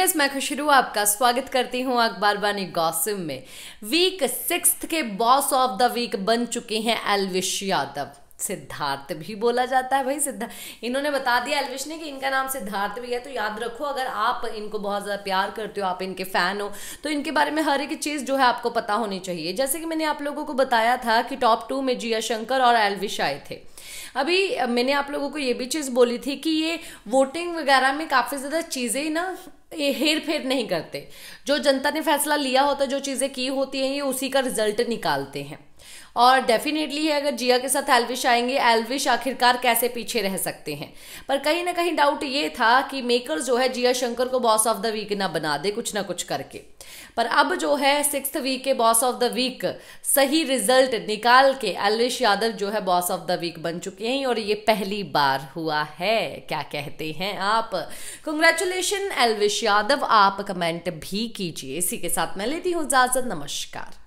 इस मैं खुशरू आपका स्वागत करती हूं अखबार बानी गौसिम में वीक सिक्स के बॉस ऑफ द वीक बन चुके हैं एलविश यादव सिद्धार्थ भी बोला जाता है भाई सिद्धार्थ इन्होंने बता दिया एलविश ने कि इनका नाम सिद्धार्थ भी है तो याद रखो अगर आप इनको बहुत ज़्यादा प्यार करते हो आप इनके फ़ैन हो तो इनके बारे में हर एक चीज़ जो है आपको पता होनी चाहिए जैसे कि मैंने आप लोगों को बताया था कि टॉप टू में जिया शंकर और एलविश आए थे अभी मैंने आप लोगों को ये भी चीज़ बोली थी कि ये वोटिंग वगैरह में काफ़ी ज़्यादा चीज़ें ना ये हेर फेर नहीं करते जो जनता ने फैसला लिया होता जो चीज़ें की होती हैं ये उसी का रिजल्ट निकालते हैं और डेफिनेटली है अगर जिया के साथ एल्विश आएंगे एल्विश आखिरकार कैसे पीछे रह सकते हैं पर कहीं ना कहीं डाउट ये था कि मेकर जो है जिया शंकर को बॉस ऑफ द वीक ना बना दे कुछ ना कुछ करके पर अब जो है सिक्स वीक के बॉस ऑफ द वीक सही रिजल्ट निकाल के एलविश यादव जो है बॉस ऑफ द वीक बन बन चुके हैं और ये पहली बार हुआ है क्या कहते हैं आप कंग्रेचुलेशन एलविश यादव आप कमेंट भी कीजिए इसी के साथ मैं लेती हूँ इजाज़त नमस्कार